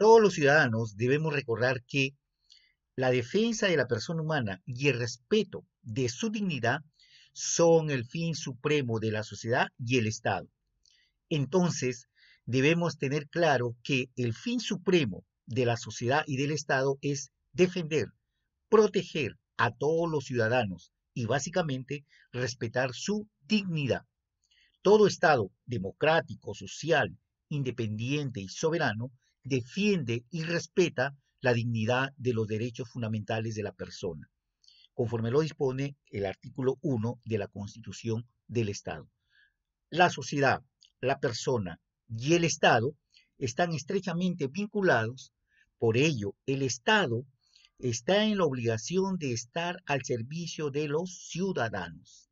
Todos los ciudadanos debemos recordar que la defensa de la persona humana y el respeto de su dignidad son el fin supremo de la sociedad y el Estado. Entonces, debemos tener claro que el fin supremo de la sociedad y del Estado es defender, proteger a todos los ciudadanos y básicamente respetar su dignidad. Todo Estado democrático, social, independiente y soberano defiende y respeta la dignidad de los derechos fundamentales de la persona, conforme lo dispone el artículo 1 de la Constitución del Estado. La sociedad, la persona y el Estado están estrechamente vinculados, por ello el Estado está en la obligación de estar al servicio de los ciudadanos.